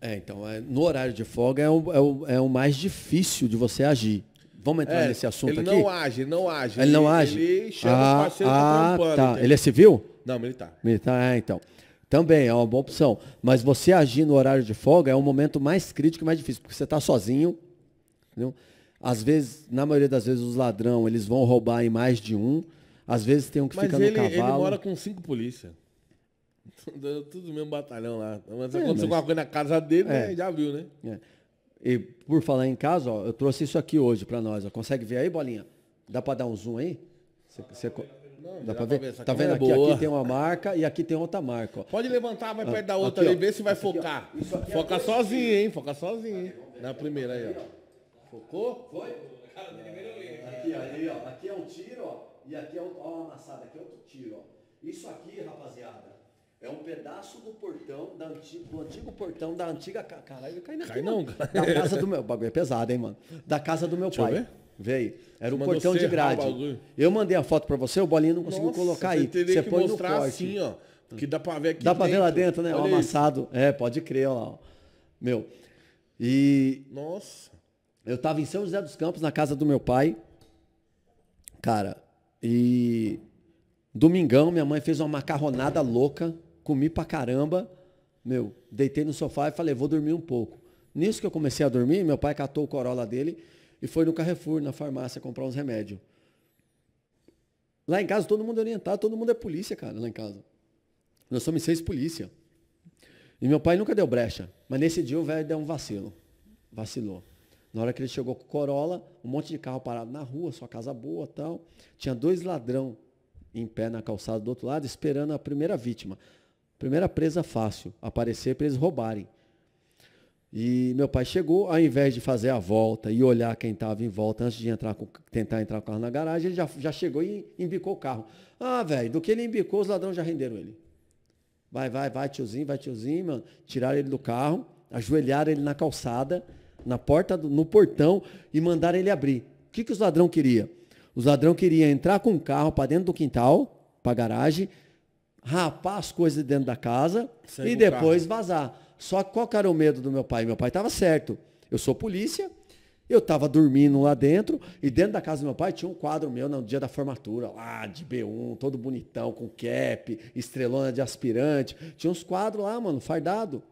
É, é, então, é, no horário de folga é o, é, o, é o mais difícil de você agir. Vamos entrar É, nesse assunto ele aqui? não age, não age. Ele não age? Ele chama ah, ah, tá trampando. Ele é civil? Não, militar. Militar, é, então. Também é uma boa opção. Mas você agir no horário de folga é o momento mais crítico e mais difícil, porque você está sozinho. Entendeu? Às vezes, na maioria das vezes, os ladrão, eles vão roubar em mais de um. Às vezes tem um que Mas fica ele, no ele mora com cinco polícia tudo mesmo batalhão lá. Mas é, aconteceu mas... alguma coisa na casa dele, né? é. né? Já viu, né? É. E por falar em casa, ó, eu trouxe isso aqui hoje para nós. Ó. Consegue ver aí, bolinha? Dá para dar um zoom aí? Cê, cê... Não, dá, dá para ver? ver tá vendo aqui? Boa. Aqui tem uma marca e aqui tem outra marca. Ó. Pode levantar, vai ah, perto da outra aqui, ali, vê se vai aqui, focar. É Foca sozinho, hein? Foca sozinho, hein? Na primeira aí, ó. Focou? Foi? Né? Aqui, aí, ó. Aqui é um tiro, ó. E aqui é o. Ó, aqui é outro tiro, ó. Isso aqui, rapaziada, é um pedaço do portão, da antigo, do antigo portão da antiga. Caralho, cai cai não. Da casa do meu. O bagulho é pesado, hein, mano? Da casa do meu Deixa pai. Veio. Era um portão de grade. Eu mandei a foto para você, o bolinho não conseguiu Nossa, colocar aí. Você põe no corte. assim, ó. Que dá para ver aqui Dá para ver lá dentro, né? Olha ó, amassado. É, pode crer, ó Ó. Meu. E. Nossa. Eu tava em São José dos Campos, na casa do meu pai. Cara, e. Domingão, minha mãe fez uma macarronada louca comi pra caramba, meu, deitei no sofá e falei, vou dormir um pouco. Nisso que eu comecei a dormir, meu pai catou o Corolla dele e foi no Carrefour, na farmácia, comprar uns remédios. Lá em casa todo mundo é orientado, todo mundo é polícia, cara, lá em casa. Nós somos seis polícia. E meu pai nunca deu brecha, mas nesse dia o velho deu um vacilo. Vacilou. Na hora que ele chegou com o Corolla, um monte de carro parado na rua, sua casa boa tal. Tinha dois ladrão em pé na calçada do outro lado, esperando a primeira vítima. Primeira presa fácil, aparecer para eles roubarem. E meu pai chegou, ao invés de fazer a volta e olhar quem estava em volta antes de entrar com, tentar entrar o carro na garagem, ele já, já chegou e embicou o carro. Ah, velho, do que ele embicou, os ladrões já renderam ele. Vai, vai, vai, tiozinho, vai, tiozinho, mano. Tiraram ele do carro, ajoelharam ele na calçada, na porta, do, no portão e mandaram ele abrir. O que, que os ladrão queria? Os ladrão queria entrar com o carro para dentro do quintal, para a garagem, rapar as coisas dentro da casa Sem e depois carro. vazar. Só que qual era o medo do meu pai? Meu pai estava certo. Eu sou polícia, eu estava dormindo lá dentro, e dentro da casa do meu pai tinha um quadro meu no dia da formatura, lá de B1, todo bonitão, com cap, estrelona de aspirante. Tinha uns quadros lá, mano, fardado.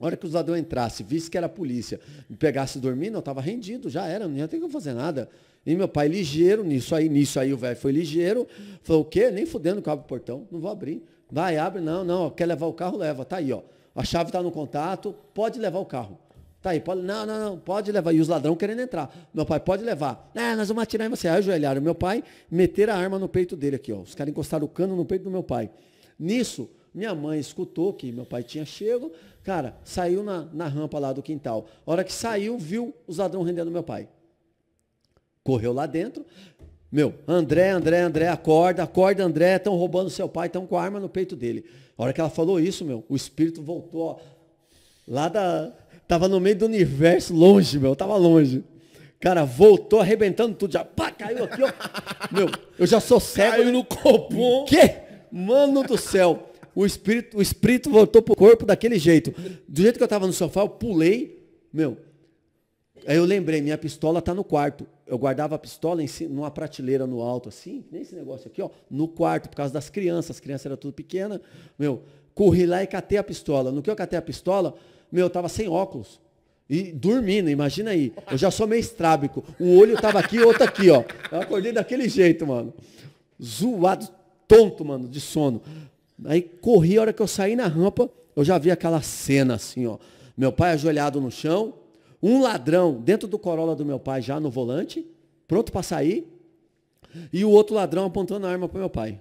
A hora que os ladrões entrasse, visse que era polícia, me pegasse dormindo, eu estava rendido, já era, não ia ter que fazer nada. E meu pai ligeiro nisso aí, nisso aí o velho foi ligeiro. Falou, o quê? Nem fudendo que abre o portão, não vou abrir. Vai, abre, não, não, quer levar o carro, leva, tá aí, ó. A chave tá no contato, pode levar o carro. Tá aí, pode, não, não, não, pode levar. E os ladrão querendo entrar. Meu pai, pode levar. Ah, nós vamos atirar em você. Aí ajoelharam meu pai, meteram a arma no peito dele aqui, ó. Os caras encostaram o cano no peito do meu pai. Nisso, minha mãe escutou que meu pai tinha chego, cara, saiu na, na rampa lá do quintal. A hora que saiu, viu os ladrão rendendo meu pai correu lá dentro. Meu, André, André, André, acorda, acorda, André, estão roubando seu pai, estão com a arma no peito dele. A hora que ela falou isso, meu, o espírito voltou, ó, lá da. Tava no meio do universo, longe, meu, tava longe. Cara, voltou arrebentando tudo, já pá, caiu aqui, ó. meu, eu já sou cego. Caiu né? no copo. Quê? Mano do céu. O espírito, o espírito voltou pro corpo daquele jeito. Do jeito que eu tava no sofá, eu pulei, meu, Aí eu lembrei, minha pistola está no quarto. Eu guardava a pistola em cima, numa prateleira no alto, assim, nem esse negócio aqui, ó, no quarto, por causa das crianças. As crianças eram tudo pequenas. Meu, corri lá e catei a pistola. No que eu catei a pistola, meu, eu estava sem óculos. E dormindo, imagina aí. Eu já sou meio estrábico. Um olho estava aqui, outro aqui, ó. Eu acordei daquele jeito, mano. Zoado, tonto, mano, de sono. Aí corri, a hora que eu saí na rampa, eu já vi aquela cena assim, ó. Meu pai ajoelhado no chão, um ladrão dentro do Corolla do meu pai, já no volante, pronto para sair. E o outro ladrão apontando a arma para meu pai.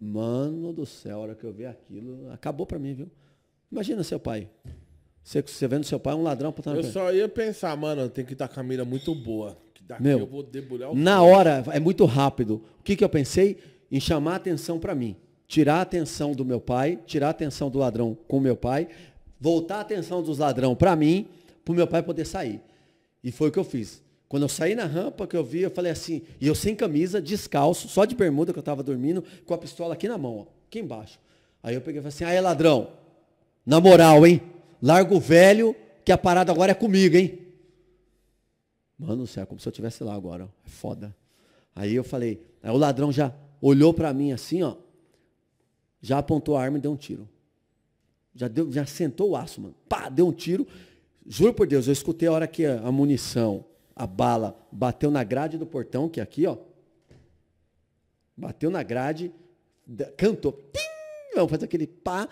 Mano do céu, a hora que eu vi aquilo, acabou para mim, viu? Imagina seu pai. Você, você vendo seu pai um ladrão apontando Eu só ia pensar, mano, tem que estar com a mira muito boa. Que daqui Meu, eu vou debulhar o Na hora, é muito rápido. O que, que eu pensei? Em chamar a atenção para mim. Tirar a atenção do meu pai, tirar a atenção do ladrão com meu pai, voltar a atenção dos ladrão para mim para o meu pai poder sair. E foi o que eu fiz. Quando eu saí na rampa que eu vi, eu falei assim, e eu sem camisa, descalço, só de bermuda que eu estava dormindo, com a pistola aqui na mão, ó, aqui embaixo. Aí eu peguei e falei assim, aí ladrão, na moral, hein? Larga o velho, que a parada agora é comigo, hein? Mano do céu, é como se eu estivesse lá agora, ó. é foda. Aí eu falei, aí o ladrão já olhou para mim assim, ó, já apontou a arma e deu um tiro. Já, deu, já sentou o aço, mano. Pá, deu um tiro. Juro por Deus, eu escutei a hora que a, munição, a bala, bateu na grade do portão, que é aqui, ó. Bateu na grade, cantou. Tim! Vamos fazer aquele pá.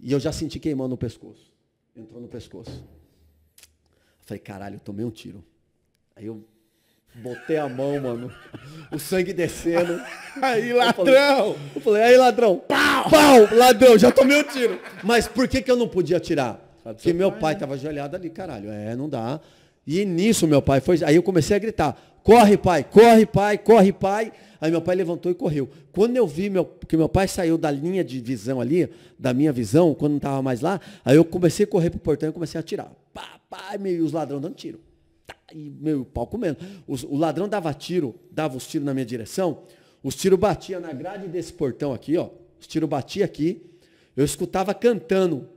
E eu já senti queimando no pescoço. Entrou no pescoço. Falei, caralho, eu tomei um tiro. Aí eu botei a mão, mano. O sangue descendo. Aí, ladrão! Eu falei, eu falei aí, ladrão! Pau! Pau! Ladrão, já tomei um tiro. Mas por que, que eu não podia atirar? Que meu pai estava né? ajoelhado ali, caralho, é, não dá. E nisso meu pai foi. Aí eu comecei a gritar: corre, pai, corre, pai, corre, pai. Aí meu pai levantou e correu. Quando eu vi meu, que meu pai saiu da linha de visão ali, da minha visão, quando não estava mais lá, aí eu comecei a correr para o portão e comecei a atirar. Pá, pá, e os ladrões dando tiro. Tá, e meu pau comendo. Os, o ladrão dava tiro, dava os tiros na minha direção, os tiros batiam na grade desse portão aqui, ó. Os tiros batiam aqui. Eu escutava cantando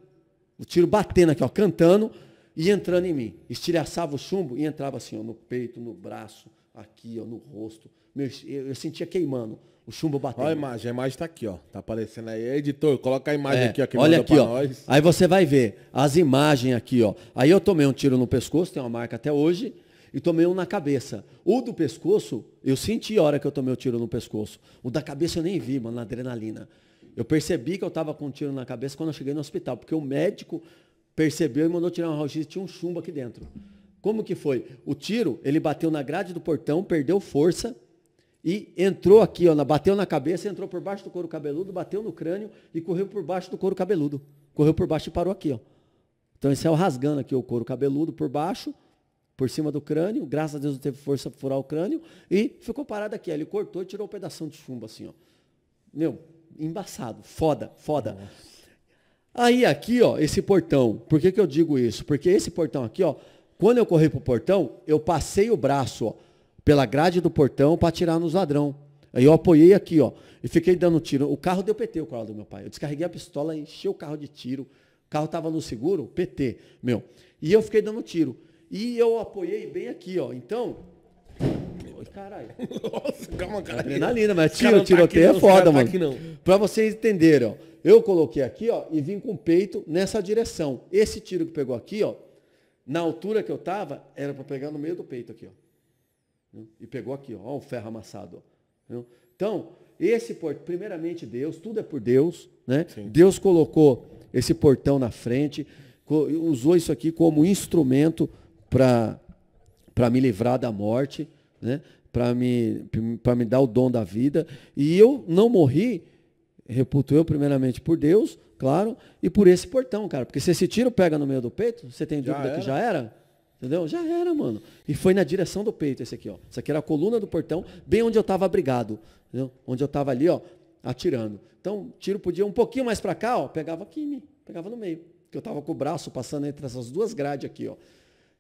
o tiro batendo aqui, ó, cantando e entrando em mim. Estilhaçava o chumbo e entrava assim, ó, no peito, no braço, aqui, ó, no rosto. Meu, eu, eu sentia queimando. O chumbo batendo Olha a imagem, a imagem está aqui, ó. Tá aparecendo aí. Editor, coloca a imagem é, aqui, ó, que olha aqui, ó. Nós. Aí você vai ver as imagens aqui, ó. Aí eu tomei um tiro no pescoço, tem uma marca até hoje, e tomei um na cabeça. O do pescoço, eu senti a hora que eu tomei o tiro no pescoço. O da cabeça eu nem vi, mano, na adrenalina. Eu percebi que eu estava com um tiro na cabeça quando eu cheguei no hospital, porque o médico percebeu e mandou tirar um raio-x, tinha um chumbo aqui dentro. Como que foi? O tiro, ele bateu na grade do portão, perdeu força e entrou aqui, ó, bateu na cabeça, entrou por baixo do couro cabeludo, bateu no crânio e correu por baixo do couro cabeludo. Correu por baixo e parou aqui, ó. Então ele saiu rasgando aqui o couro cabeludo por baixo, por cima do crânio, graças a Deus não teve força para furar o crânio e ficou parado aqui. ele cortou e tirou um pedaço de chumbo assim, ó. Meu, embaçado, foda, foda. Nossa. Aí aqui, ó, esse portão. Por que, que eu digo isso? Porque esse portão aqui, ó, quando eu corri pro portão, eu passei o braço, ó, pela grade do portão para tirar nos ladrão. Aí eu apoiei aqui, ó, e fiquei dando tiro. O carro deu PT, o carro do meu pai. Eu descarreguei a pistola, enchi o carro de tiro. O carro tava no seguro, PT, meu. E eu fiquei dando tiro. E eu apoiei bem aqui, ó. Então, Caralho. Nossa, calma, cara. Adrenalina, mas tiro, tiroteio tá é foda, tá mano. Tá aqui, Pra vocês entenderem, ó. Eu coloquei aqui, ó, e vim com o peito nessa direção. Esse tiro que pegou aqui, ó, na altura que eu tava, era para pegar no meio do peito aqui, ó. E pegou aqui, ó, Um o ferro amassado, ó. Então, esse portão, primeiramente Deus, tudo é por Deus, né? Sim. Deus colocou esse portão na frente, usou isso aqui como instrumento para para me livrar da morte né? para me, me dar o dom da vida. E eu não morri, reputo eu primeiramente por Deus, claro, e por esse portão, cara. Porque se esse tiro pega no meio do peito, você tem dúvida já que já era? Entendeu? Já era, mano. E foi na direção do peito esse aqui, ó. Isso aqui era a coluna do portão, bem onde eu estava abrigado. Entendeu? Onde eu estava ali, ó, atirando. Então, tiro podia um pouquinho mais para cá, ó, pegava aqui, me pegava no meio. Porque eu estava com o braço passando entre essas duas grades aqui, ó.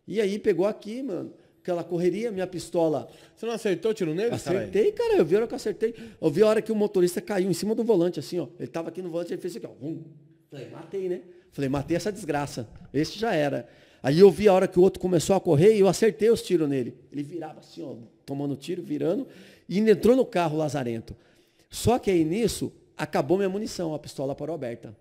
E aí pegou aqui, mano aquela correria, minha pistola. Você não acertou tiro nele? Acertei, cara. cara. Eu vi a hora que acertei. Eu vi a hora que o motorista caiu em cima do volante, assim, ó. Ele tava aqui no volante, ele fez assim, ó. Um. Falei, matei, né? Falei, matei essa desgraça. Esse já era. Aí eu vi a hora que o outro começou a correr e eu acertei os tiros nele. Ele virava assim, ó, tomando tiro, virando, e entrou no carro lazarento. Só que aí nisso, acabou minha munição, a pistola para aberta.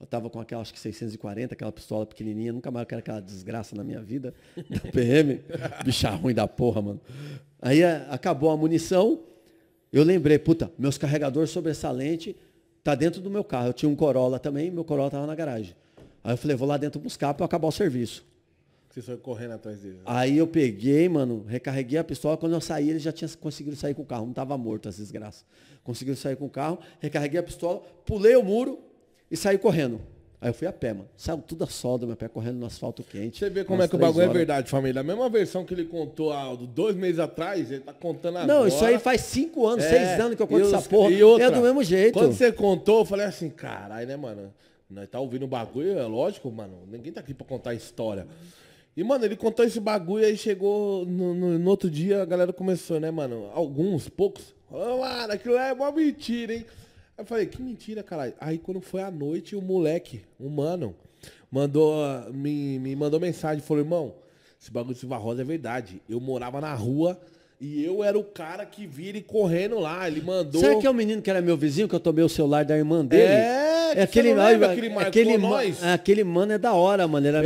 Eu tava com aquela, acho que 640, aquela pistola pequenininha. Nunca mais eu quero aquela desgraça na minha vida da PM. Bicha ruim da porra, mano. Aí é, acabou a munição. Eu lembrei, puta, meus carregadores sobressalente tá dentro do meu carro. Eu tinha um Corolla também, meu Corolla tava na garagem. Aí eu falei, vou lá dentro buscar para acabar o serviço. Você foi correndo atrás dele. Né? Aí eu peguei, mano, recarreguei a pistola. Quando eu saí, ele já tinha conseguido sair com o carro. Não tava morto, as desgraças. Conseguiu sair com o carro, recarreguei a pistola, pulei o muro, e saí correndo. Aí eu fui a pé, mano. Saiu tudo a solda, meu pé correndo no asfalto quente. Você vê como é que o bagulho é horas. é verdade, família. A mesma versão que ele contou, há dois meses atrás, ele tá contando agora. Não, isso aí faz cinco anos, é, seis anos que eu conto os, essa porra. E outra, é do mesmo jeito. Quando você contou, eu falei assim, caralho, né, mano? Nós tá ouvindo o bagulho, é lógico, mano. Ninguém tá aqui pra contar história. E, mano, ele contou esse bagulho, aí chegou no, no, no outro dia, a galera começou, né, mano? Alguns, poucos. Mano, aquilo é uma mentira, hein? eu falei, que mentira, caralho. Aí quando foi à noite, o moleque, o mano, mandou, me, me mandou mensagem, falou, irmão, esse bagulho de Silva Rosa é verdade. Eu morava na rua e eu era o cara que vira e correndo lá. Ele mandou. Será que é o menino que era meu vizinho, que eu tomei o celular da irmã dele? É, é aquele, aquele, aquele, aquele, aquele, mano é da hora, mano. Era